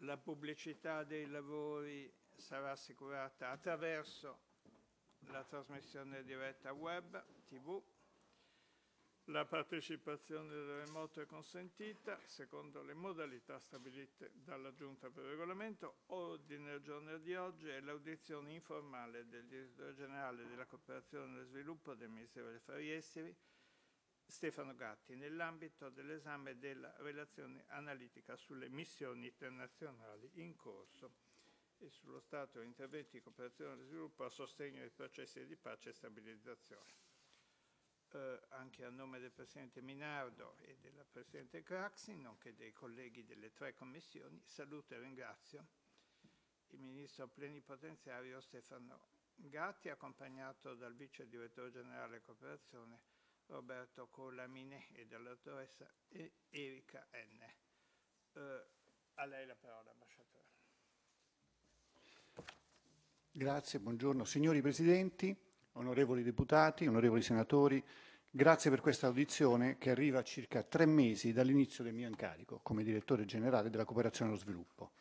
la pubblicità dei lavori sarà assicurata attraverso la trasmissione diretta web, tv, la partecipazione del remoto è consentita secondo le modalità stabilite dalla Giunta per il regolamento. Ordine del giorno di oggi è l'audizione informale del direttore generale della cooperazione e dello sviluppo del Ministero degli Affari Esteri Stefano Gatti nell'ambito dell'esame della relazione analitica sulle missioni internazionali in corso e sullo stato di interventi di cooperazione e sviluppo a sostegno dei processi di pace e stabilizzazione. Eh, anche a nome del Presidente Minardo e della Presidente Craxi, nonché dei colleghi delle tre commissioni, saluto e ringrazio il Ministro plenipotenziario Stefano Gatti, accompagnato dal Vice Direttore Generale Cooperazione Roberto Collamine e dalla dottoressa Erika N. Eh, a lei la parola, ambasciatore. Grazie, buongiorno. Signori Presidenti, onorevoli deputati, onorevoli senatori, grazie per questa audizione che arriva a circa tre mesi dall'inizio del mio incarico come direttore generale della cooperazione allo sviluppo.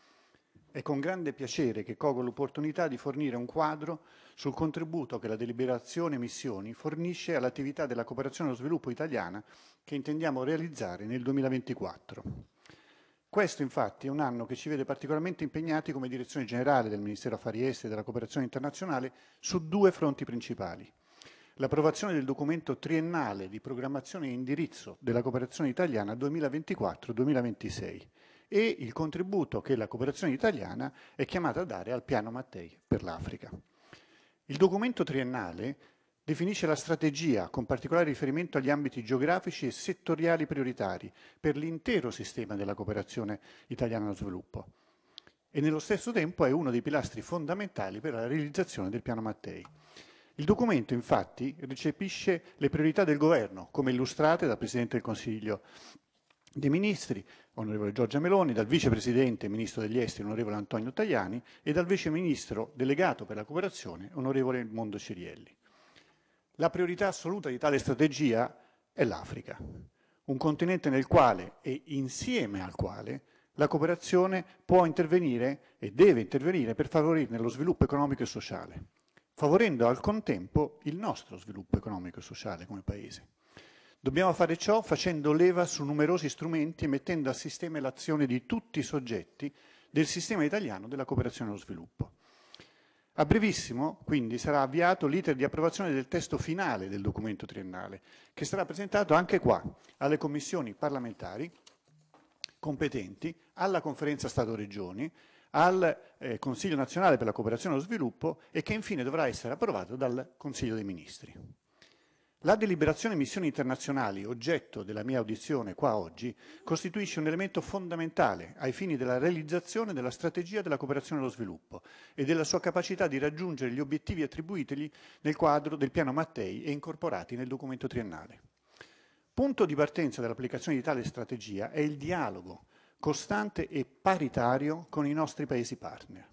È con grande piacere che cogo l'opportunità di fornire un quadro sul contributo che la deliberazione missioni fornisce all'attività della cooperazione allo sviluppo italiana che intendiamo realizzare nel 2024. Questo infatti è un anno che ci vede particolarmente impegnati come direzione generale del Ministero Affari Esteri e della cooperazione internazionale su due fronti principali. L'approvazione del documento triennale di programmazione e indirizzo della cooperazione italiana 2024-2026 e il contributo che la cooperazione italiana è chiamata a dare al piano Mattei per l'Africa. Il documento triennale definisce la strategia con particolare riferimento agli ambiti geografici e settoriali prioritari per l'intero sistema della cooperazione italiana allo sviluppo e nello stesso tempo è uno dei pilastri fondamentali per la realizzazione del piano Mattei. Il documento infatti recepisce le priorità del governo, come illustrate dal Presidente del Consiglio dei ministri, onorevole Giorgia Meloni, dal vicepresidente e ministro degli esteri, onorevole Antonio Tajani, e dal vice ministro delegato per la cooperazione, onorevole Mondo Cirielli. La priorità assoluta di tale strategia è l'Africa, un continente nel quale e insieme al quale la cooperazione può intervenire e deve intervenire per favorirne lo sviluppo economico e sociale, favorendo al contempo il nostro sviluppo economico e sociale come Paese. Dobbiamo fare ciò facendo leva su numerosi strumenti e mettendo a sistema l'azione di tutti i soggetti del sistema italiano della cooperazione allo sviluppo. A brevissimo, quindi, sarà avviato l'iter di approvazione del testo finale del documento triennale, che sarà presentato anche qua, alle commissioni parlamentari competenti, alla conferenza Stato-Regioni, al eh, Consiglio nazionale per la cooperazione allo sviluppo e che infine dovrà essere approvato dal Consiglio dei Ministri. La deliberazione missioni internazionali, oggetto della mia audizione qua oggi, costituisce un elemento fondamentale ai fini della realizzazione della strategia della cooperazione allo sviluppo e della sua capacità di raggiungere gli obiettivi attribuitegli nel quadro del piano Mattei e incorporati nel documento triennale. Punto di partenza dell'applicazione di tale strategia è il dialogo costante e paritario con i nostri Paesi partner.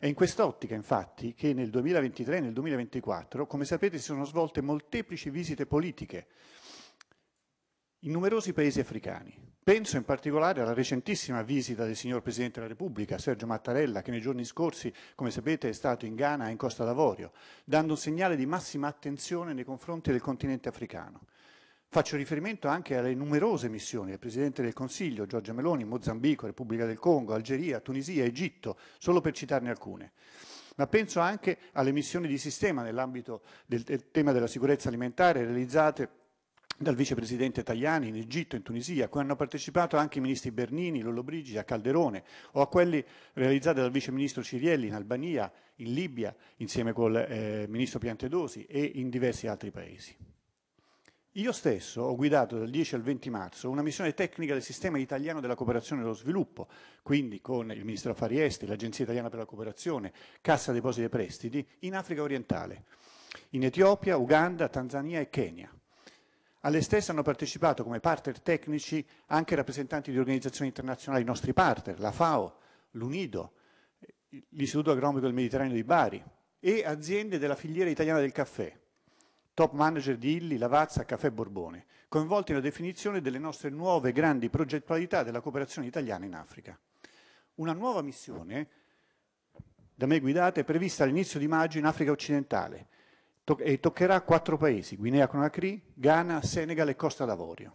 È in quest'ottica, infatti, che nel 2023 e nel 2024, come sapete, si sono svolte molteplici visite politiche in numerosi paesi africani. Penso in particolare alla recentissima visita del signor Presidente della Repubblica, Sergio Mattarella, che nei giorni scorsi, come sapete, è stato in Ghana e in Costa d'Avorio, dando un segnale di massima attenzione nei confronti del continente africano. Faccio riferimento anche alle numerose missioni del Presidente del Consiglio, Giorgia Meloni, Mozambico, Repubblica del Congo, Algeria, Tunisia, Egitto, solo per citarne alcune. Ma penso anche alle missioni di sistema nell'ambito del, del tema della sicurezza alimentare realizzate dal vicepresidente Tajani in Egitto, e in Tunisia, a cui hanno partecipato anche i ministri Bernini, Lollobrigida, Calderone, o a quelli realizzati dal viceministro Cirielli in Albania, in Libia, insieme col eh, ministro Piantedosi e in diversi altri paesi. Io stesso ho guidato dal 10 al 20 marzo una missione tecnica del sistema italiano della cooperazione e dello sviluppo, quindi con il Ministro Affari Esteri, l'Agenzia Italiana per la Cooperazione, Cassa Depositi e Prestiti, in Africa orientale, in Etiopia, Uganda, Tanzania e Kenya. Alle stesse hanno partecipato come partner tecnici anche rappresentanti di organizzazioni internazionali, i nostri partner, la FAO, l'UNIDO, l'Istituto Agronomico del Mediterraneo di Bari e aziende della filiera italiana del caffè, top manager di Illi, Lavazza, Caffè Borbone, coinvolti nella definizione delle nostre nuove grandi progettualità della cooperazione italiana in Africa. Una nuova missione da me guidata è prevista all'inizio di maggio in Africa occidentale e toccherà quattro paesi, Guinea Conakry, Ghana, Senegal e Costa d'Avorio.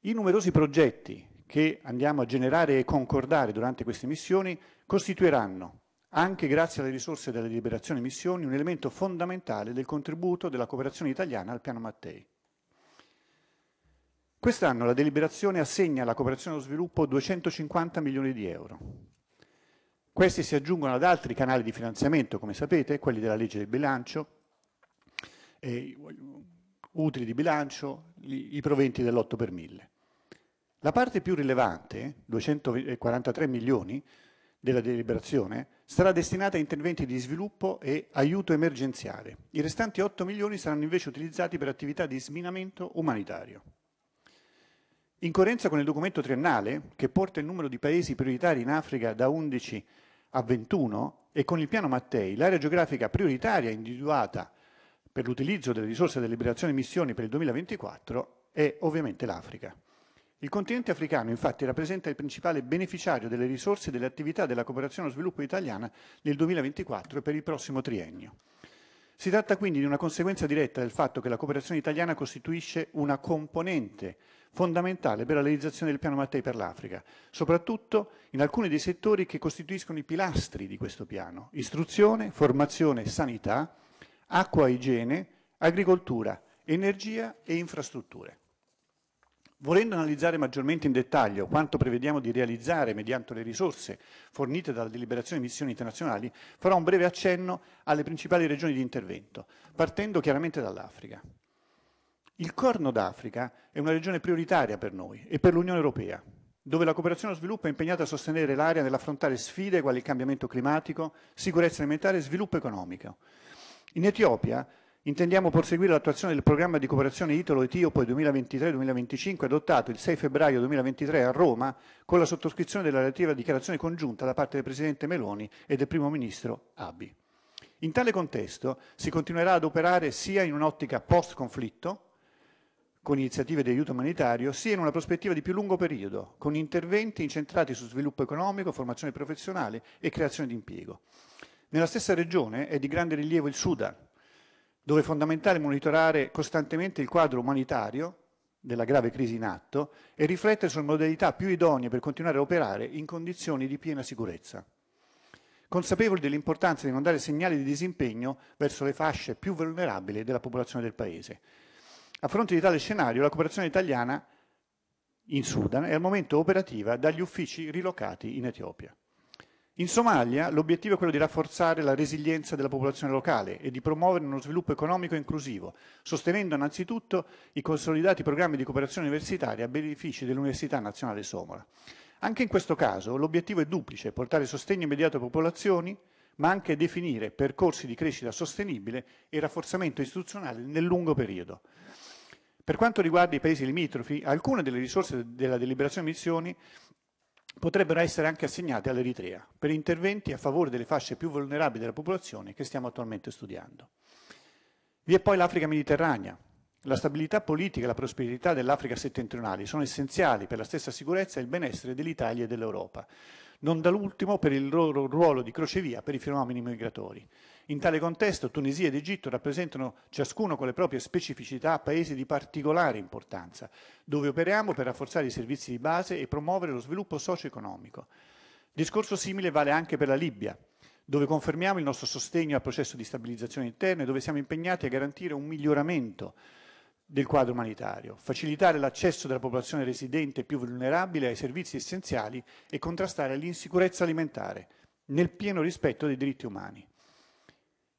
I numerosi progetti che andiamo a generare e concordare durante queste missioni costituiranno anche grazie alle risorse delle liberazioni missioni, un elemento fondamentale del contributo della cooperazione italiana al piano Mattei. Quest'anno la deliberazione assegna alla cooperazione allo sviluppo 250 milioni di euro. Questi si aggiungono ad altri canali di finanziamento, come sapete, quelli della legge del bilancio, eh, utili di bilancio, i proventi dell'8 per 1000. La parte più rilevante, 243 milioni, della deliberazione sarà destinata a interventi di sviluppo e aiuto emergenziale. I restanti 8 milioni saranno invece utilizzati per attività di sminamento umanitario. In coerenza con il documento triennale, che porta il numero di paesi prioritari in Africa da 11 a 21, e con il piano Mattei, l'area geografica prioritaria individuata per l'utilizzo delle risorse delle e missioni per il 2024 è ovviamente l'Africa. Il continente africano infatti rappresenta il principale beneficiario delle risorse e delle attività della cooperazione allo sviluppo italiana nel 2024 e per il prossimo triennio. Si tratta quindi di una conseguenza diretta del fatto che la cooperazione italiana costituisce una componente fondamentale per la realizzazione del piano Mattei per l'Africa, soprattutto in alcuni dei settori che costituiscono i pilastri di questo piano, istruzione, formazione, sanità, acqua, e igiene, agricoltura, energia e infrastrutture. Volendo analizzare maggiormente in dettaglio quanto prevediamo di realizzare mediante le risorse fornite dalla deliberazione di missioni internazionali, farò un breve accenno alle principali regioni di intervento, partendo chiaramente dall'Africa. Il Corno d'Africa è una regione prioritaria per noi e per l'Unione Europea, dove la cooperazione allo sviluppo è impegnata a sostenere l'area nell'affrontare sfide quali il cambiamento climatico, sicurezza alimentare e sviluppo economico. In Etiopia Intendiamo proseguire l'attuazione del programma di cooperazione italo-etiopo 2023-2025 adottato il 6 febbraio 2023 a Roma con la sottoscrizione della relativa dichiarazione congiunta da parte del Presidente Meloni e del Primo Ministro Abi. In tale contesto si continuerà ad operare sia in un'ottica post-conflitto, con iniziative di aiuto umanitario, sia in una prospettiva di più lungo periodo, con interventi incentrati su sviluppo economico, formazione professionale e creazione di impiego. Nella stessa regione è di grande rilievo il Sudan, dove è fondamentale monitorare costantemente il quadro umanitario della grave crisi in atto e riflettere sulle modalità più idonee per continuare a operare in condizioni di piena sicurezza. Consapevoli dell'importanza di non dare segnali di disimpegno verso le fasce più vulnerabili della popolazione del Paese. A fronte di tale scenario, la cooperazione italiana in Sudan è al momento operativa dagli uffici rilocati in Etiopia. In Somalia l'obiettivo è quello di rafforzare la resilienza della popolazione locale e di promuovere uno sviluppo economico inclusivo, sostenendo innanzitutto i consolidati programmi di cooperazione universitaria a beneficio dell'Università Nazionale Somala. Anche in questo caso l'obiettivo è duplice, portare sostegno immediato a popolazioni, ma anche definire percorsi di crescita sostenibile e rafforzamento istituzionale nel lungo periodo. Per quanto riguarda i paesi limitrofi, alcune delle risorse della deliberazione missioni potrebbero essere anche assegnate all'Eritrea per interventi a favore delle fasce più vulnerabili della popolazione che stiamo attualmente studiando. Vi è poi l'Africa mediterranea. La stabilità politica e la prosperità dell'Africa settentrionale sono essenziali per la stessa sicurezza e il benessere dell'Italia e dell'Europa, non dall'ultimo per il loro ruolo di crocevia per i fenomeni migratori. In tale contesto Tunisia ed Egitto rappresentano ciascuno con le proprie specificità paesi di particolare importanza, dove operiamo per rafforzare i servizi di base e promuovere lo sviluppo socio-economico. Discorso simile vale anche per la Libia, dove confermiamo il nostro sostegno al processo di stabilizzazione interna e dove siamo impegnati a garantire un miglioramento del quadro umanitario, facilitare l'accesso della popolazione residente più vulnerabile ai servizi essenziali e contrastare l'insicurezza alimentare, nel pieno rispetto dei diritti umani.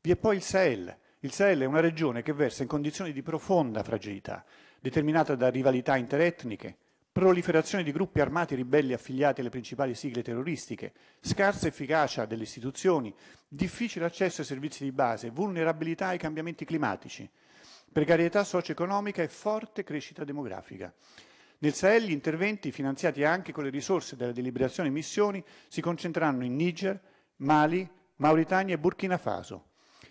Vi è poi il Sahel. Il Sahel è una regione che versa in condizioni di profonda fragilità, determinata da rivalità interetniche, proliferazione di gruppi armati ribelli affiliati alle principali sigle terroristiche, scarsa efficacia delle istituzioni, difficile accesso ai servizi di base, vulnerabilità ai cambiamenti climatici, precarietà socio-economica e forte crescita demografica. Nel Sahel gli interventi, finanziati anche con le risorse della deliberazione missioni, si concentreranno in Niger, Mali, Mauritania e Burkina Faso,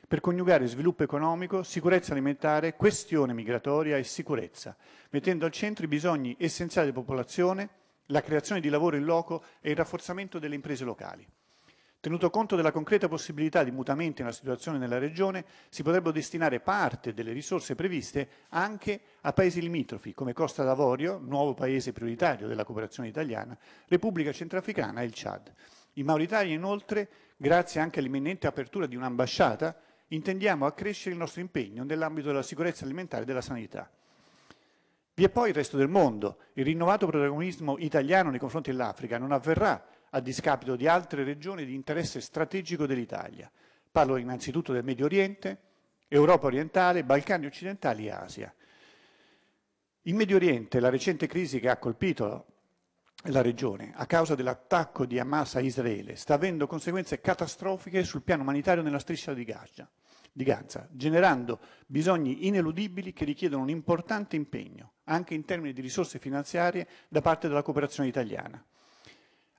per coniugare sviluppo economico, sicurezza alimentare, questione migratoria e sicurezza, mettendo al centro i bisogni essenziali della popolazione, la creazione di lavoro in loco e il rafforzamento delle imprese locali. Tenuto conto della concreta possibilità di mutamenti nella situazione nella Regione, si potrebbero destinare parte delle risorse previste anche a paesi limitrofi come Costa d'Avorio, nuovo paese prioritario della cooperazione italiana, Repubblica Centrafricana e il Chad. In Mauritania, inoltre, grazie anche all'imminente apertura di un'ambasciata, intendiamo accrescere il nostro impegno nell'ambito della sicurezza alimentare e della sanità. Vi è poi il resto del mondo. Il rinnovato protagonismo italiano nei confronti dell'Africa non avverrà a discapito di altre regioni di interesse strategico dell'Italia. Parlo innanzitutto del Medio Oriente, Europa orientale, Balcani occidentali e Asia. In Medio Oriente la recente crisi che ha colpito la regione, a causa dell'attacco di Hamas a Israele, sta avendo conseguenze catastrofiche sul piano umanitario nella striscia di Gaza, di Gaza, generando bisogni ineludibili che richiedono un importante impegno, anche in termini di risorse finanziarie, da parte della cooperazione italiana.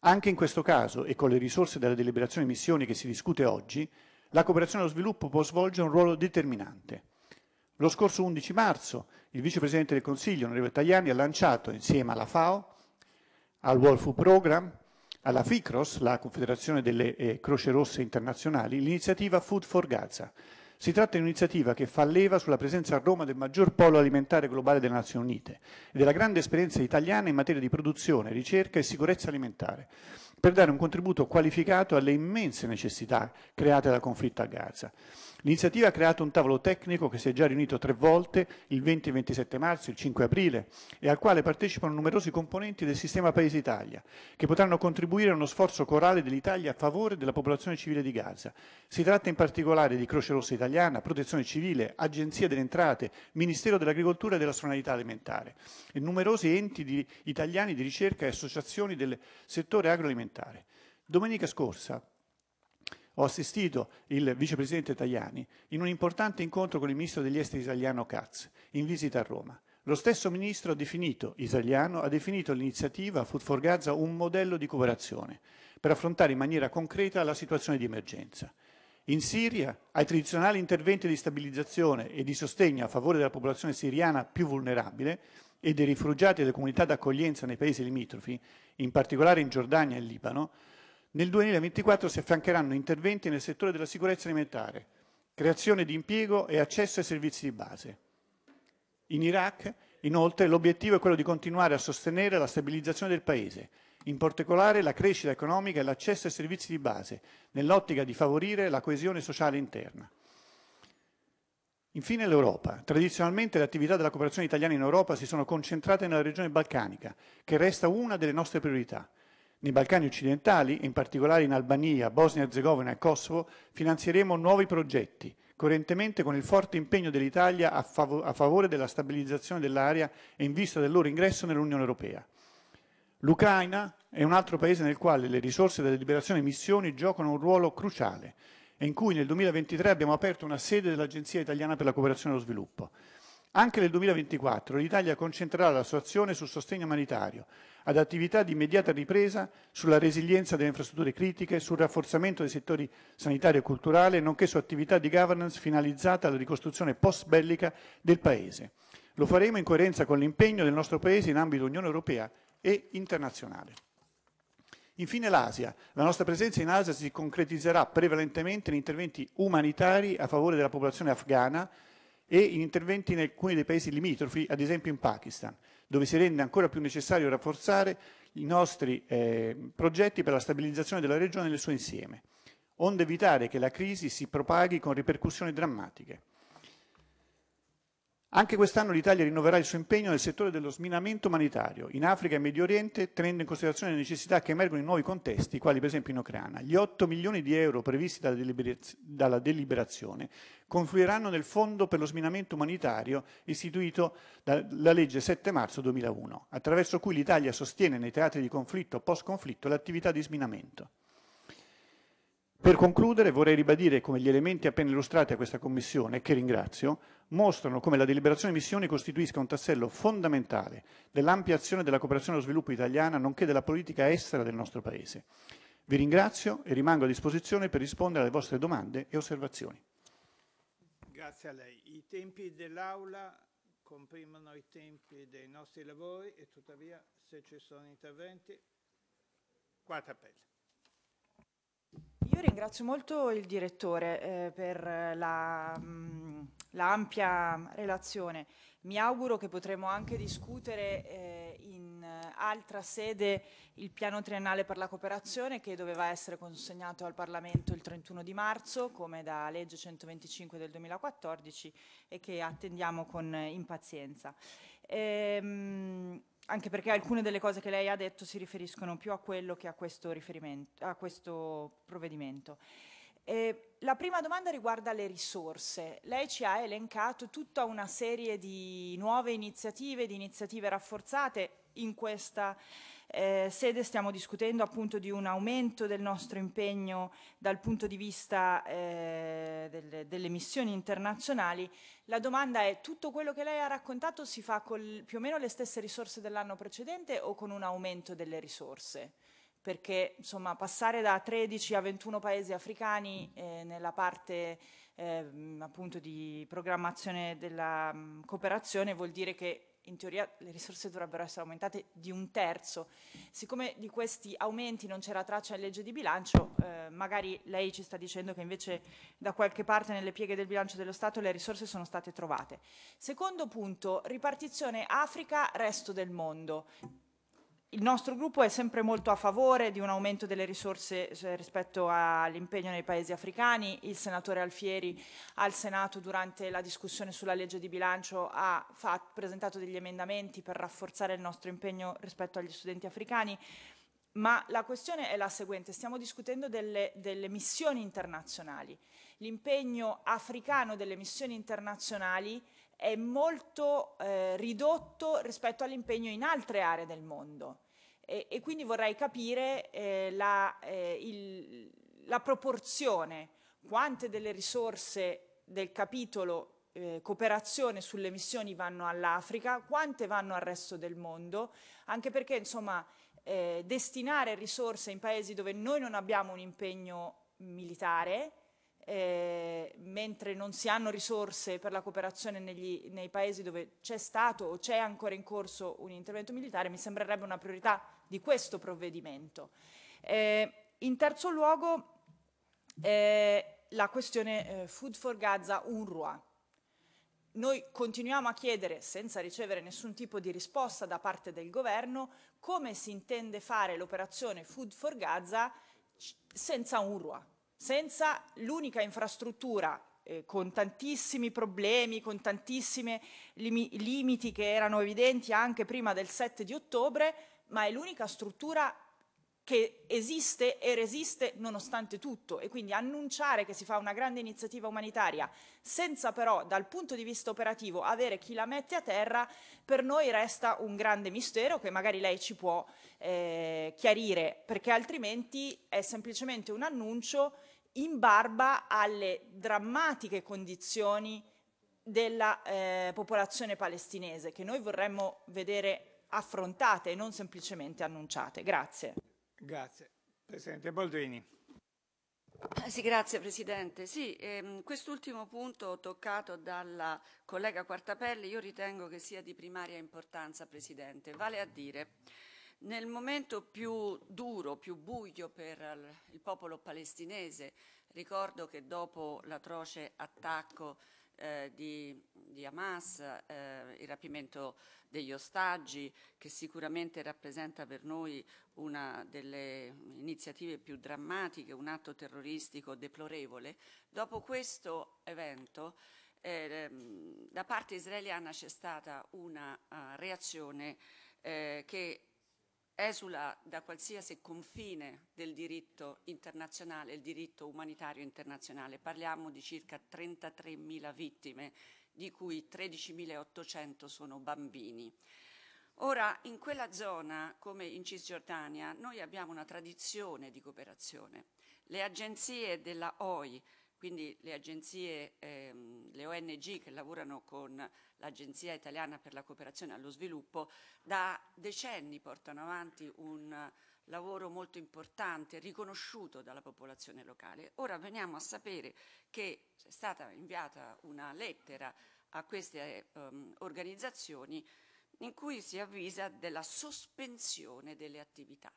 Anche in questo caso, e con le risorse della deliberazione missioni che si discute oggi, la cooperazione allo sviluppo può svolgere un ruolo determinante. Lo scorso 11 marzo il Vicepresidente del Consiglio, onorevole Tajani, ha lanciato, insieme alla FAO, al World Food Program, alla FICROS, la Confederazione delle eh, Croce Rosse Internazionali, l'iniziativa Food for Gaza. Si tratta di un'iniziativa che fa leva sulla presenza a Roma del maggior polo alimentare globale delle Nazioni Unite e della grande esperienza italiana in materia di produzione, ricerca e sicurezza alimentare, per dare un contributo qualificato alle immense necessità create dal conflitto a Gaza. L'iniziativa ha creato un tavolo tecnico che si è già riunito tre volte, il 20 e 27 marzo, il 5 aprile, e al quale partecipano numerosi componenti del sistema Paese Italia, che potranno contribuire a uno sforzo corale dell'Italia a favore della popolazione civile di Gaza. Si tratta in particolare di Croce Rossa Italiana, Protezione Civile, Agenzia delle Entrate, Ministero dell'Agricoltura e della Sovranità Alimentare e numerosi enti di, italiani di ricerca e associazioni del settore agroalimentare. Domenica scorsa ho assistito il vicepresidente Tajani in un importante incontro con il ministro degli esteri italiano Katz, in visita a Roma. Lo stesso ministro ha definito, israeliano, ha definito l'iniziativa Food for Gaza un modello di cooperazione per affrontare in maniera concreta la situazione di emergenza. In Siria, ai tradizionali interventi di stabilizzazione e di sostegno a favore della popolazione siriana più vulnerabile e dei rifugiati e delle comunità d'accoglienza nei paesi limitrofi, in particolare in Giordania e Libano, nel 2024 si affiancheranno interventi nel settore della sicurezza alimentare, creazione di impiego e accesso ai servizi di base. In Iraq, inoltre, l'obiettivo è quello di continuare a sostenere la stabilizzazione del Paese, in particolare la crescita economica e l'accesso ai servizi di base, nell'ottica di favorire la coesione sociale interna. Infine l'Europa. Tradizionalmente le attività della cooperazione italiana in Europa si sono concentrate nella regione balcanica, che resta una delle nostre priorità. Nei Balcani occidentali, in particolare in Albania, Bosnia Herzegovina e Kosovo, finanzieremo nuovi progetti, coerentemente con il forte impegno dell'Italia a, fav a, favore della stabilizzazione dell'area e in vista del loro ingresso nell'Unione Europea. L'Ucraina è un altro paese nel quale le risorse delle liberazione e missioni giocano un ruolo cruciale e in cui nel 2023 abbiamo aperto una sede dell'Agenzia Italiana per la Cooperazione e lo Sviluppo. Anche nel 2024 l'Italia concentrerà la sua azione sul sostegno umanitario, ad attività di immediata ripresa, sulla resilienza delle infrastrutture critiche, sul rafforzamento dei settori sanitario e culturale, nonché su attività di governance finalizzata alla ricostruzione post-bellica del Paese. Lo faremo in coerenza con l'impegno del nostro Paese in ambito Unione Europea e internazionale. Infine l'Asia. La nostra presenza in Asia si concretizzerà prevalentemente in interventi umanitari a favore della popolazione afghana, e in interventi in alcuni dei paesi limitrofi, ad esempio in Pakistan, dove si rende ancora più necessario rafforzare i nostri eh, progetti per la stabilizzazione della regione nel suo insieme, onde evitare che la crisi si propaghi con ripercussioni drammatiche. Anche quest'anno l'Italia rinnoverà il suo impegno nel settore dello sminamento umanitario in Africa e Medio Oriente, tenendo in considerazione le necessità che emergono in nuovi contesti, quali per esempio in Ucraina. Gli 8 milioni di euro previsti dalla, deliberaz dalla deliberazione confluiranno nel Fondo per lo sminamento umanitario istituito dalla legge 7 marzo 2001, attraverso cui l'Italia sostiene nei teatri di conflitto o post-conflitto l'attività di sminamento. Per concludere vorrei ribadire come gli elementi appena illustrati a questa Commissione, che ringrazio, mostrano come la deliberazione missioni costituisca un tassello fondamentale dell'ampia azione della cooperazione allo sviluppo italiana, nonché della politica estera del nostro Paese. Vi ringrazio e rimango a disposizione per rispondere alle vostre domande e osservazioni. Grazie a lei. I tempi dell'Aula comprimono i tempi dei nostri lavori e tuttavia se ci sono interventi, quarta appello. Io ringrazio molto il direttore eh, per la, mm, l'ampia relazione. Mi auguro che potremo anche discutere eh, in altra sede il piano triennale per la cooperazione che doveva essere consegnato al Parlamento il 31 di marzo, come da legge 125 del 2014 e che attendiamo con impazienza. Ehm, anche perché alcune delle cose che lei ha detto si riferiscono più a quello che a questo, a questo provvedimento. Eh, la prima domanda riguarda le risorse. Lei ci ha elencato tutta una serie di nuove iniziative, di iniziative rafforzate in questa eh, sede stiamo discutendo appunto di un aumento del nostro impegno dal punto di vista eh, delle, delle, missioni internazionali. La domanda è tutto quello che lei ha raccontato si fa con più o meno le stesse risorse dell'anno precedente o con un aumento delle risorse? Perché insomma passare da 13 a 21 paesi africani eh, nella parte eh, appunto di programmazione della mh, mm, cooperazione vuol dire che in teoria le risorse dovrebbero essere aumentate di un terzo. Siccome di questi aumenti non c'era traccia in legge di bilancio, eh, magari lei ci sta dicendo che invece da qualche parte nelle pieghe del bilancio dello Stato le risorse sono state trovate. Secondo punto, ripartizione Africa-resto del mondo il nostro gruppo è sempre molto a favore di un aumento delle risorse eh, rispetto all'impegno nei paesi africani. Il senatore Alfieri al Senato durante la discussione sulla legge di bilancio ha, presentato degli emendamenti per rafforzare il nostro impegno rispetto agli studenti africani. Ma la questione è la seguente, stiamo discutendo delle, delle missioni internazionali. L'impegno africano delle missioni internazionali è molto eh, ridotto rispetto all'impegno in altre aree del mondo e, e quindi vorrei capire eh, la, eh, il, la, proporzione, quante delle risorse del capitolo eh, cooperazione sulle missioni vanno all'Africa, quante vanno al resto del mondo, anche perché insomma eh, destinare risorse in paesi dove noi non abbiamo un impegno militare eh, mentre non si hanno risorse per la cooperazione negli, nei paesi dove c'è stato o c'è ancora in corso un intervento militare, mi sembrerebbe una priorità di questo provvedimento. Eh, in terzo luogo eh, la questione eh, Food for Gaza UNRWA. Noi continuiamo a chiedere, senza ricevere nessun tipo di risposta da parte del governo, come si intende fare l'operazione Food for Gaza senza UNRWA, senza l'unica infrastruttura eh, con tantissimi problemi, con tantissimi limi- limiti che erano evidenti anche prima del 7 di ottobre, ma è l'unica struttura che esiste e resiste nonostante tutto e quindi annunciare che si fa una grande iniziativa umanitaria senza però dal punto di vista operativo avere chi la mette a terra per noi resta un grande mistero che magari lei ci può eh, chiarire perché altrimenti è semplicemente un annuncio in barba alle drammatiche condizioni della eh, popolazione palestinese che noi vorremmo vedere affrontate e non semplicemente annunciate. Grazie. Grazie. Presidente Boldrini. Eh, sì, grazie Presidente. Sì, ehm, quest'ultimo punto toccato dalla collega Quartapelli io ritengo che sia di primaria importanza, Presidente. Vale a dire nel momento più duro, più buio per il popolo palestinese, ricordo che dopo l'atroce attacco eh, di, di, Hamas, eh, il rapimento degli ostaggi, che sicuramente rappresenta per noi una delle iniziative più drammatiche, un atto terroristico deplorevole, dopo questo evento eh, ehm, da parte israeliana c'è stata una uh, reazione eh, che esula da qualsiasi confine del diritto internazionale, il diritto umanitario internazionale. Parliamo di circa 33.000 vittime, di cui 13.800 sono bambini. Ora, in quella zona, come in Cisgiordania, noi abbiamo una tradizione di cooperazione. Le agenzie della OI, quindi le agenzie ehm, le ONG che lavorano con l'Agenzia Italiana per la Cooperazione allo Sviluppo da decenni portano avanti un lavoro molto importante, riconosciuto dalla popolazione locale. Ora veniamo a sapere che è stata inviata una lettera a queste um, organizzazioni in cui si avvisa della sospensione delle attività.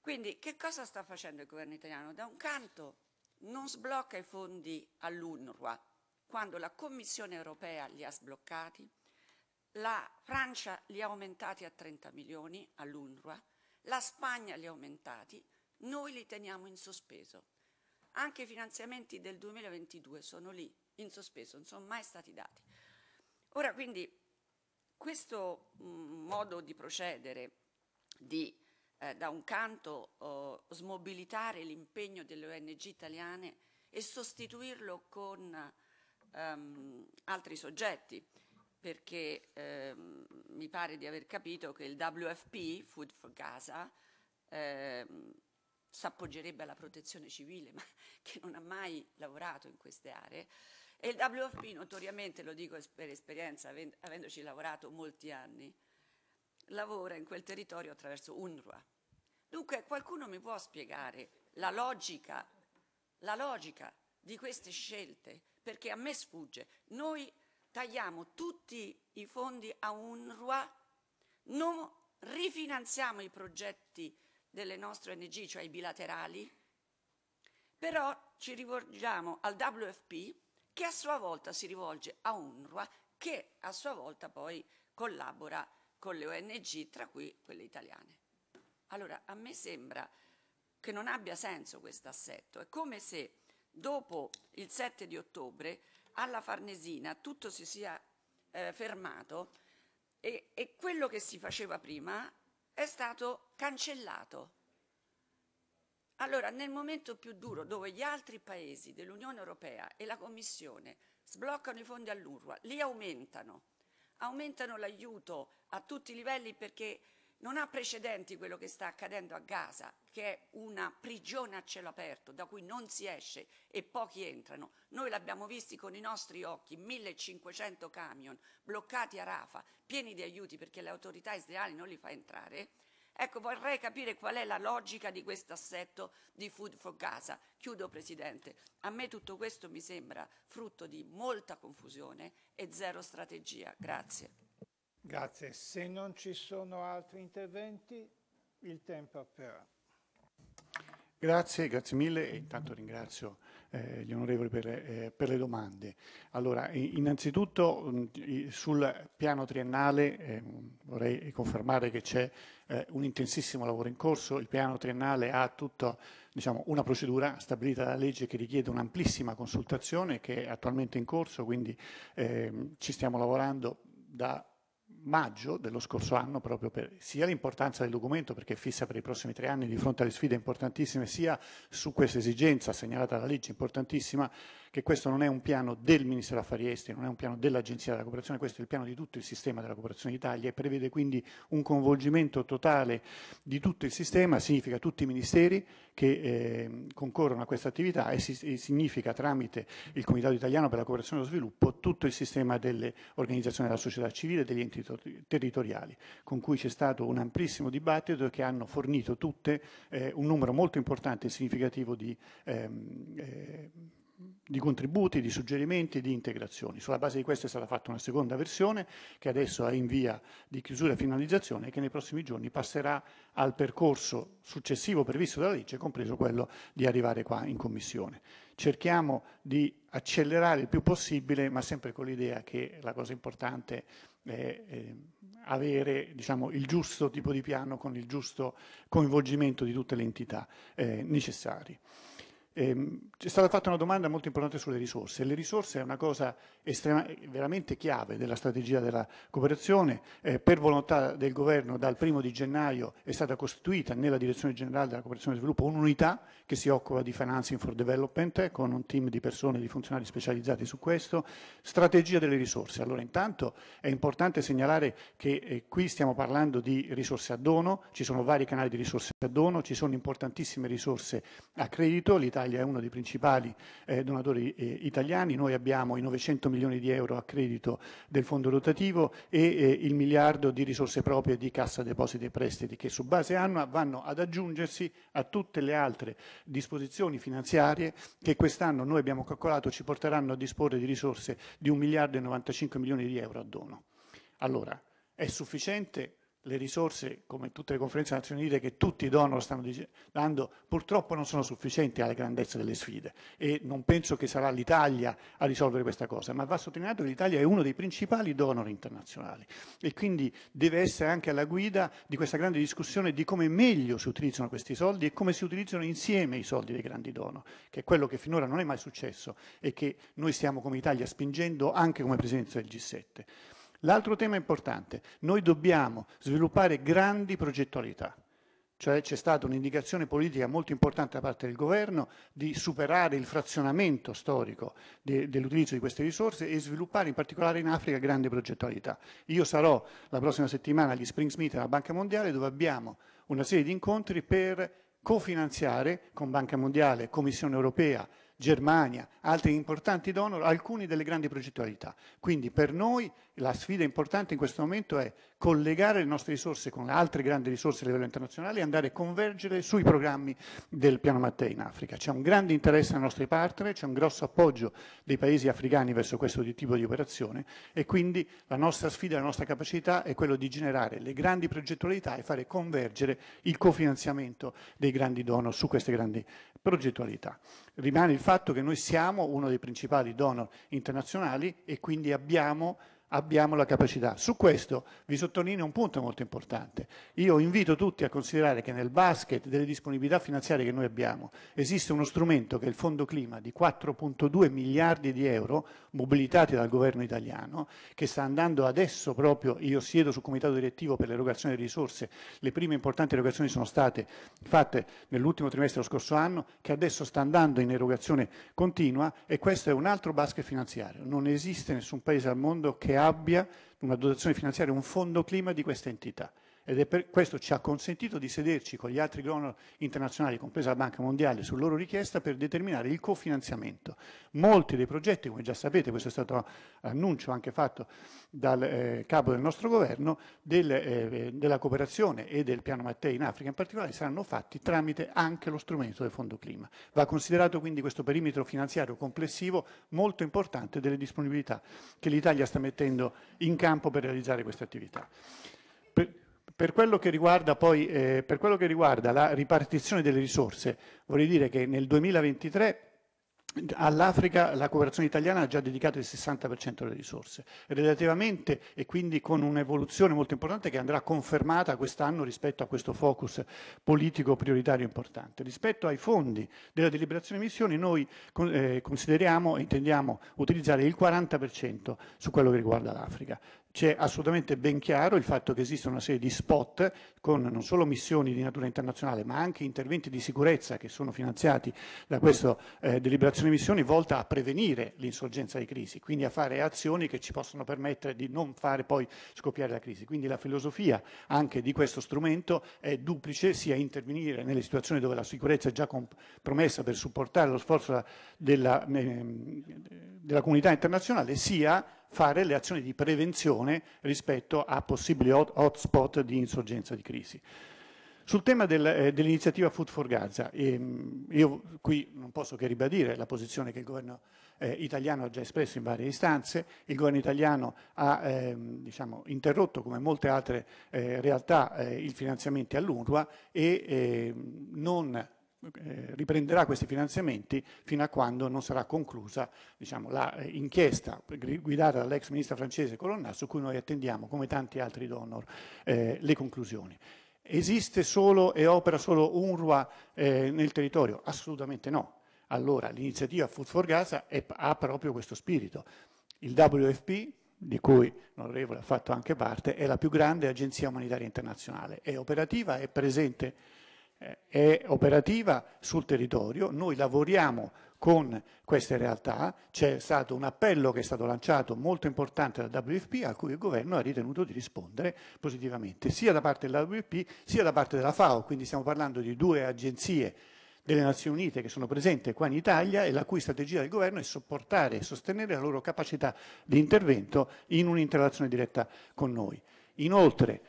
Quindi che cosa sta facendo il governo italiano? Da un canto non sblocca i fondi all'UNRWA, quando la Commissione europea li ha sbloccati, la Francia li ha aumentati a 30 milioni all'UNRWA, la Spagna li ha aumentati, noi li teniamo in sospeso. Anche i finanziamenti del 2022 sono lì, in sospeso, non sono mai stati dati. Ora quindi questo mm, modo di procedere di eh, da un canto oh, smobilitare l'impegno delle ONG italiane e sostituirlo con ehm, altri soggetti, perché ehm, mi pare di aver capito che il WFP, Food for Gaza, ehm, s'appoggerebbe alla protezione civile, ma che non ha mai lavorato in queste aree. E il WFP, notoriamente, lo dico per esperienza, avendoci lavorato molti anni, lavora in quel territorio attraverso UNRWA. Dunque, qualcuno mi può spiegare la logica, la logica di queste scelte perché a me sfugge. Noi tagliamo tutti i fondi a UNRWA, non rifinanziamo i progetti delle nostre ONG, cioè i bilaterali, però ci rivolgiamo al WFP che a sua volta si rivolge a UNRWA che a sua volta poi collabora con le ONG, tra cui quelle italiane. Allora, a me sembra che non abbia senso questo assetto, è come se dopo il 7 di ottobre alla Farnesina tutto si sia eh, fermato e, e quello che si faceva prima è stato cancellato. Allora, nel momento più duro dove gli altri paesi dell'Unione Europea e la Commissione sbloccano i fondi all'URWA, li aumentano, aumentano l'aiuto a tutti i livelli perché non ha precedenti quello che sta accadendo a Gaza, che è una prigione a cielo aperto da cui non si esce e pochi entrano. Noi l'abbiamo visti con i nostri occhi, 1500 camion bloccati a Rafa, pieni di aiuti perché le autorità israeliane non li fa entrare. Ecco, vorrei capire qual è la logica di questo assetto di Food for Gaza. Chiudo, Presidente. A me tutto questo mi sembra frutto di molta confusione e zero strategia. Grazie. Grazie. Se non ci sono altri interventi, il tempo appena. Grazie, grazie mille e intanto ringrazio eh, gli onorevoli per, eh, per, le domande. Allora, innanzitutto sul piano triennale eh, vorrei confermare che c'è eh, un intensissimo lavoro in corso. Il piano triennale ha tutta diciamo, una procedura stabilita dalla legge che richiede un'amplissima consultazione che è attualmente in corso, quindi ehm, ci stiamo lavorando da maggio dello scorso anno proprio per sia l'importanza del documento perché è fissa per i prossimi tre anni di fronte alle sfide importantissime sia su questa esigenza segnalata dalla legge importantissima che questo non è un piano del Ministero Affari Esteri, non è un piano dell'Agenzia della Cooperazione, questo è il piano di tutto il sistema della Cooperazione d'Italia e prevede quindi un coinvolgimento totale di tutto il sistema, significa tutti i ministeri che eh, concorrono a questa attività e, si, e, significa tramite il Comitato Italiano per la Cooperazione e lo Sviluppo tutto il sistema delle organizzazioni della società civile e degli enti territoriali, con cui c'è stato un amplissimo dibattito che hanno fornito tutte eh, un numero molto importante e significativo di... Ehm, eh, di contributi, di suggerimenti, di integrazioni. Sulla base di questo è stata fatta una seconda versione che adesso è in via di chiusura e finalizzazione e che nei prossimi giorni passerà al percorso successivo previsto dalla legge, compreso quello di arrivare qua in Commissione. Cerchiamo di accelerare il più possibile, ma sempre con l'idea che la cosa importante è eh, avere diciamo, il giusto tipo di piano con il giusto coinvolgimento di tutte le entità eh, necessarie. Ehm, C'è stata fatta una domanda molto importante sulle risorse. Le risorse è una cosa estrema, veramente chiave della strategia della cooperazione. Eh, per volontà del governo dal primo di gennaio è stata costituita nella direzione generale della cooperazione e sviluppo un'unità che si occupa di financing for development con un team di persone, di funzionari specializzati su questo. Strategia delle risorse. Allora intanto è importante segnalare che eh, qui stiamo parlando di risorse a dono, ci sono vari canali di risorse a dono, ci sono importantissime risorse a credito, l'Italia l'Italia è uno dei principali eh, donatori eh, italiani, noi abbiamo i 900 milioni di euro a credito del fondo rotativo e eh, il miliardo di risorse proprie di Cassa Depositi e Prestiti che su base annua vanno ad aggiungersi a tutte le altre disposizioni finanziarie che quest'anno noi abbiamo calcolato ci porteranno a disporre di risorse di 1 miliardo e 95 milioni di euro a dono. Allora, è sufficiente le risorse, come tutte le conferenze delle Nazioni Unite, che tutti i donor stanno dando, purtroppo non sono sufficienti alla grandezza delle sfide e non penso che sarà l'Italia a risolvere questa cosa, ma va sottolineato che l'Italia è uno dei principali donor internazionali e quindi deve essere anche alla guida di questa grande discussione di come meglio si utilizzano questi soldi e come si utilizzano insieme i soldi dei grandi donor, che è quello che finora non è mai successo e che noi stiamo come Italia spingendo anche come Presidenza del G7. L'altro tema importante, noi dobbiamo sviluppare grandi progettualità cioè c'è stata un'indicazione politica molto importante da parte del governo di superare il frazionamento storico de dell'utilizzo di queste risorse e sviluppare in particolare in Africa grande progettualità. Io sarò la prossima settimana agli Spring Smith alla Banca Mondiale dove abbiamo una serie di incontri per cofinanziare con Banca Mondiale, Commissione Europea Germania, altri importanti donor, alcuni delle grandi progettualità. Quindi per noi la sfida importante in questo momento è collegare le nostre risorse con le altre grandi risorse a livello internazionale e andare a convergere sui programmi del piano Mattei in Africa. C'è un grande interesse dai nostri partner, c'è un grosso appoggio dei paesi africani verso questo tipo di operazione e quindi la nostra sfida, la nostra capacità è quella di generare le grandi progettualità e fare convergere il cofinanziamento dei grandi donor su queste grandi progettualità rimane il fatto che noi siamo uno dei principali donor internazionali e quindi abbiamo abbiamo la capacità. Su questo vi sottolineo un punto molto importante. Io invito tutti a considerare che nel basket delle disponibilità finanziarie che noi abbiamo esiste uno strumento che è il Fondo Clima di 4.2 miliardi di euro mobilitati dal governo italiano che sta andando adesso proprio, io siedo sul comitato direttivo per l'erogazione di risorse, le prime importanti erogazioni sono state fatte nell'ultimo trimestre dello scorso anno che adesso sta andando in erogazione continua e questo è un altro basket finanziario. Non esiste nessun paese al mondo che abbia una dotazione finanziaria, un fondo clima di questa entità ed è per questo ci ha consentito di sederci con gli altri donor internazionali, compresa la Banca Mondiale, su loro richiesta per determinare il cofinanziamento. Molti dei progetti, come già sapete, questo è stato eh, annuncio anche fatto dal eh, capo del nostro governo, del, eh, della cooperazione e del piano Mattei in Africa in particolare, saranno fatti tramite anche lo strumento del Fondo Clima. Va considerato quindi questo perimetro finanziario complessivo molto importante delle disponibilità che l'Italia sta mettendo in campo per realizzare queste attività. Per per quello che riguarda poi, eh, quello che riguarda la ripartizione delle risorse, vorrei dire che nel 2023 All'Africa la cooperazione italiana ha già dedicato il 60% delle risorse, relativamente e quindi con un'evoluzione molto importante che andrà confermata quest'anno rispetto a questo focus politico prioritario importante. Rispetto ai fondi della deliberazione missioni noi eh, consideriamo e intendiamo utilizzare il 40% su quello che riguarda l'Africa c'è assolutamente ben chiaro il fatto che esiste una serie di spot con non solo missioni di natura internazionale ma anche interventi di sicurezza che sono finanziati da questa eh, deliberazione missioni volta a prevenire l'insorgenza di crisi, quindi a fare azioni che ci possono permettere di non fare poi scoppiare la crisi. Quindi la filosofia anche di questo strumento è duplice, sia intervenire nelle situazioni dove la sicurezza è già compromessa per supportare lo sforzo della, della ehm, comunità internazionale, sia fare le azioni di prevenzione rispetto a possibili hotspot di insorgenza di crisi. Sul tema del, eh, dell'iniziativa Food for Gaza, ehm, io qui non posso che ribadire la posizione che il governo eh, italiano ha già espresso in varie istanze, il governo italiano ha ehm, diciamo, interrotto come molte altre eh, realtà eh, i finanziamenti all'UNRWA e ehm, non eh, riprenderà questi finanziamenti fino a quando non sarà conclusa diciamo, l'inchiesta eh, guidata dall'ex ministra francese Colonna su cui noi attendiamo, come tanti altri donor, eh, le conclusioni. Esiste solo e opera solo UNRWA eh, nel territorio? Assolutamente no. Allora l'iniziativa Food for Gaza è, ha proprio questo spirito. Il WFP, di cui l'onorevole ha fatto anche parte, è la più grande agenzia umanitaria internazionale, è operativa, è presente è operativa sul territorio, noi lavoriamo con queste realtà, c'è stato un appello che è stato lanciato molto importante dal WFP a cui il governo ha ritenuto di rispondere positivamente, sia da parte della WFP sia da parte della FAO, quindi stiamo parlando di due agenzie delle Nazioni Unite che sono presenti qua in Italia e la cui strategia del governo è supportare e sostenere la loro capacità di intervento in un'interazione diretta con noi. Inoltre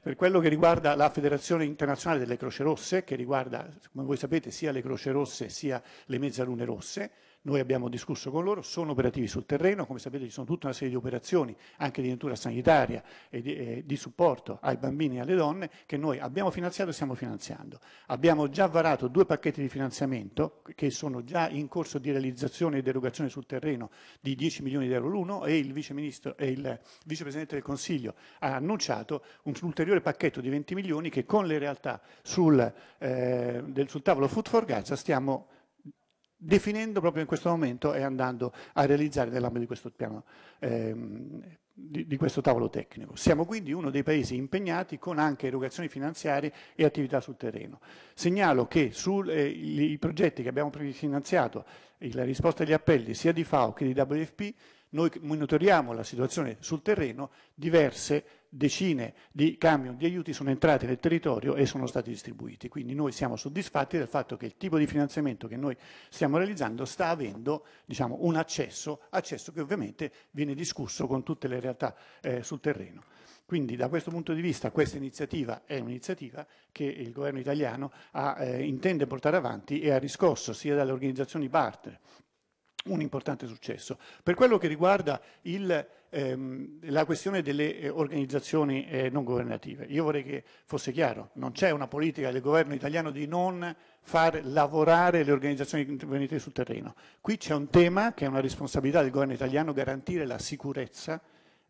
per quello che riguarda la Federazione Internazionale delle Croce Rosse, che riguarda, come voi sapete, sia le Croce Rosse sia le Mezzalune Rosse, noi abbiamo discusso con loro, sono operativi sul terreno, come sapete ci sono tutta una serie di operazioni, anche di natura sanitaria e di, eh, di supporto ai bambini e alle donne, che noi abbiamo finanziato e stiamo finanziando. Abbiamo già varato due pacchetti di finanziamento che sono già in corso di realizzazione ed erogazione sul terreno di 10 milioni di euro l'uno e il, e il vicepresidente del Consiglio ha annunciato un ulteriore pacchetto di 20 milioni che con le realtà sul, eh, del, sul tavolo Food for Gaza stiamo definendo proprio in questo momento e andando a realizzare nell'ambito di questo piano ehm, di, di, questo tavolo tecnico. Siamo quindi uno dei paesi impegnati con anche erogazioni finanziarie e attività sul terreno. Segnalo che sui eh, progetti che abbiamo finanziato, la risposta agli appelli sia di FAO che di WFP, noi monitoriamo la situazione sul terreno, diverse decine di camion di aiuti sono entrati nel territorio e sono stati distribuiti. Quindi noi siamo soddisfatti del fatto che il tipo di finanziamento che noi stiamo realizzando sta avendo diciamo, un accesso, accesso che ovviamente viene discusso con tutte le realtà eh, sul terreno. Quindi da questo punto di vista questa iniziativa è un'iniziativa che il governo italiano ha, eh, intende portare avanti e ha riscosso sia dalle organizzazioni partner un importante successo. Per quello che riguarda il Ehm, la questione delle eh, organizzazioni eh, non governative. Io vorrei che fosse chiaro, non c'è una politica del governo italiano di non far lavorare le organizzazioni governative sul terreno. Qui c'è un tema che è una responsabilità del governo italiano garantire la sicurezza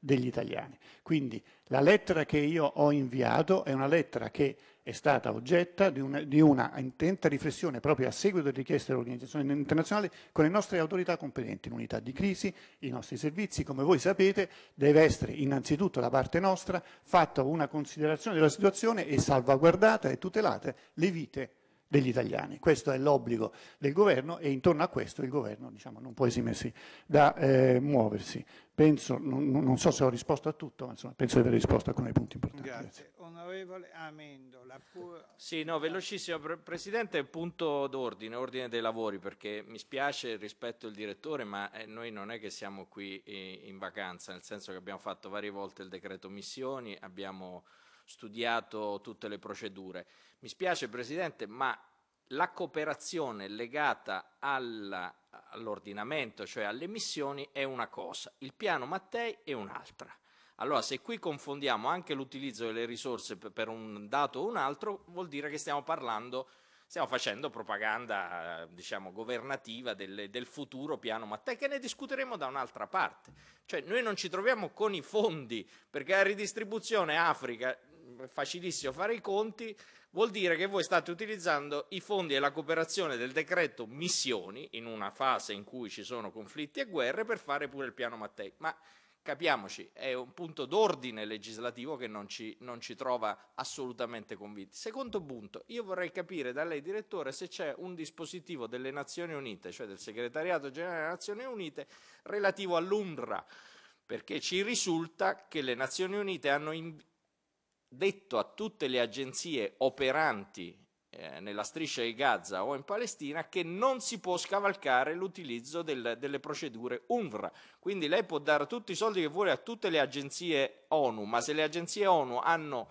degli italiani. Quindi la lettera che io ho inviato è una lettera che è stata oggetto di, un, di una intenta riflessione proprio a seguito di richieste dell'organizzazione internazionale con le nostre autorità competenti, l'unità di crisi, i nostri servizi, come voi sapete deve essere innanzitutto da parte nostra fatta una considerazione della situazione e salvaguardata e tutelate le vite degli italiani. Questo è l'obbligo del governo e intorno a questo il governo diciamo, non può esimersi da eh, muoversi. Penso, non, non, so se ho risposto a tutto, ma insomma, penso di aver risposto a alcuni punti importanti. Grazie. Onorevole Amendola. Pur... Sì, no, velocissimo. Presidente, punto d'ordine, ordine dei lavori, perché mi spiace rispetto il direttore, ma eh, noi non è che siamo qui eh, in vacanza, nel senso che abbiamo fatto varie volte il decreto missioni, abbiamo studiato tutte le procedure. Mi spiace Presidente, ma la cooperazione legata all'ordinamento, cioè alle missioni, è una cosa, il piano Mattei è un'altra. Allora, se qui confondiamo anche l'utilizzo delle risorse per un dato o un altro, vuol dire che stiamo parlando, stiamo facendo propaganda, diciamo, governativa del, del futuro piano Mattei, che ne discuteremo da un'altra parte. Cioè, noi non ci troviamo con i fondi, perché la ridistribuzione Africa facilissimo fare i conti, vuol dire che voi state utilizzando i fondi e la cooperazione del decreto missioni in una fase in cui ci sono conflitti e guerre per fare pure il piano Mattei. Ma capiamoci, è un punto d'ordine legislativo che non ci, non ci trova assolutamente convinti. Secondo punto, io vorrei capire da lei, direttore, se c'è un dispositivo delle Nazioni Unite, cioè del segretariato generale delle Nazioni Unite, relativo all'UNRWA, perché ci risulta che le Nazioni Unite hanno in, detto a tutte le agenzie operanti eh, nella striscia di Gaza o in Palestina che non si può scavalcare l'utilizzo del, delle procedure UNVRA. Quindi lei può dare tutti i soldi che vuole a tutte le agenzie ONU, ma se le agenzie ONU hanno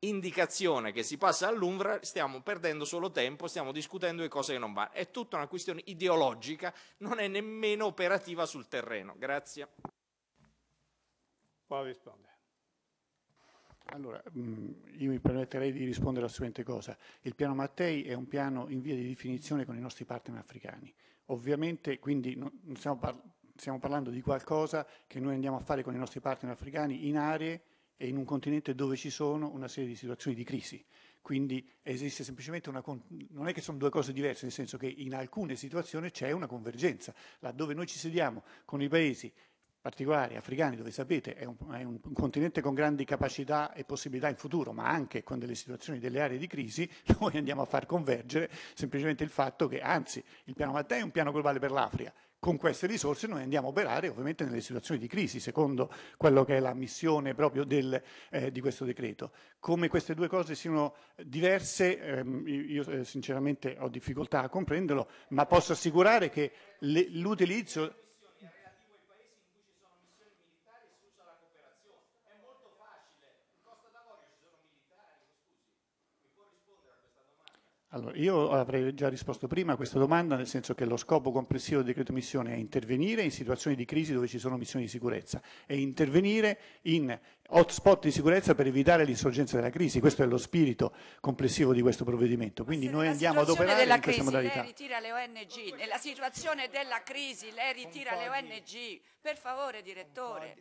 indicazione che si passa all'UNVRA, stiamo perdendo solo tempo, stiamo discutendo di cose che non vanno. È tutta una questione ideologica, non è nemmeno operativa sul terreno. Grazie. Può rispondere. Allora, mm, io mi permetterei di rispondere alla seguente cosa. Il piano Mattei è un piano in via di definizione con i nostri partner africani. Ovviamente, quindi, non stiamo, par stiamo parlando di qualcosa che noi andiamo a fare con i nostri partner africani in aree e in un continente dove ci sono una serie di situazioni di crisi. Quindi esiste semplicemente una... non è che sono due cose diverse, nel senso che in alcune situazioni c'è una convergenza. Laddove noi ci sediamo con i paesi particolari, africani, dove sapete è un, è un, continente con grandi capacità e possibilità in futuro, ma anche con delle situazioni, delle aree di crisi, noi andiamo a far convergere semplicemente il fatto che, anzi, il piano Mattei è un piano globale per l'Africa. Con queste risorse noi andiamo a operare ovviamente nelle situazioni di crisi, secondo quello che è la missione proprio del, eh, di questo decreto. Come queste due cose siano diverse, ehm, io eh, sinceramente ho difficoltà a comprenderlo, ma posso assicurare che l'utilizzo Allora, io avrei già risposto prima a questa domanda, nel senso che lo scopo complessivo del decreto missione è intervenire in situazioni di crisi dove ci sono missioni di sicurezza e intervenire in hotspot di sicurezza per evitare l'insorgenza della crisi. Questo è lo spirito complessivo di questo provvedimento. Quindi noi andiamo ad operare in questa crisi, modalità. Lei ritira le ONG, nella situazione della crisi lei ritira le ONG. Per favore, direttore.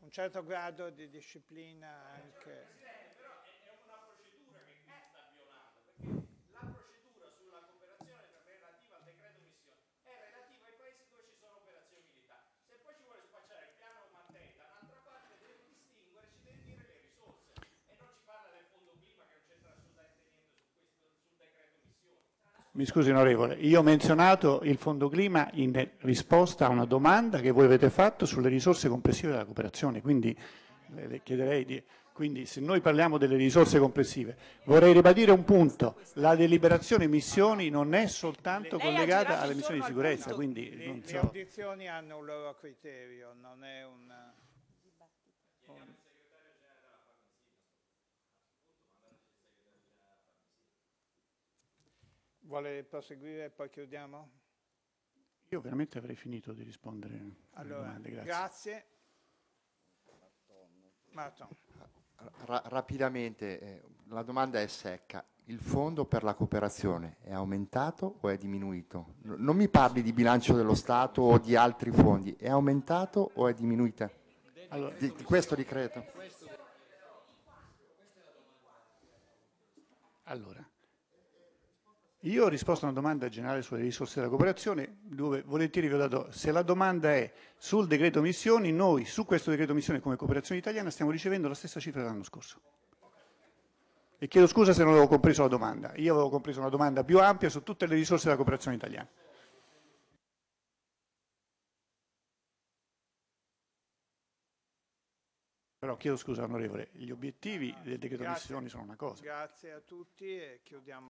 Un, certo grado di disciplina anche... Mi scusi onorevole, io ho menzionato il fondo clima in risposta a una domanda che voi avete fatto sulle risorse complessive della cooperazione, quindi le chiederei di... Quindi se noi parliamo delle risorse complessive, vorrei ribadire un punto, la deliberazione missioni non è soltanto collegata alle missioni di sicurezza, quindi le, non so. Le audizioni hanno un loro criterio, non è un... un... Vuole proseguire e poi chiudiamo? Io veramente avrei finito di rispondere allora, alle domande. Grazie. grazie. Ra rapidamente, eh, la domanda è secca. Il fondo per la cooperazione è aumentato o è diminuito? No, non mi parli di bilancio dello Stato o di altri fondi. È aumentato o è diminuita? Allora, di, di questo decreto. Allora, io ho risposto a una domanda generale sulle risorse della cooperazione, dove volentieri vi ho dato, se la domanda è sul decreto missioni, noi su questo decreto missioni come cooperazione italiana stiamo ricevendo la stessa cifra dell'anno scorso. E chiedo scusa se non avevo compreso la domanda, io avevo compreso una domanda più ampia su tutte le risorse della cooperazione italiana. Però chiedo scusa onorevole, gli obiettivi del decreto missioni sono una cosa. Grazie a tutti e chiudiamo.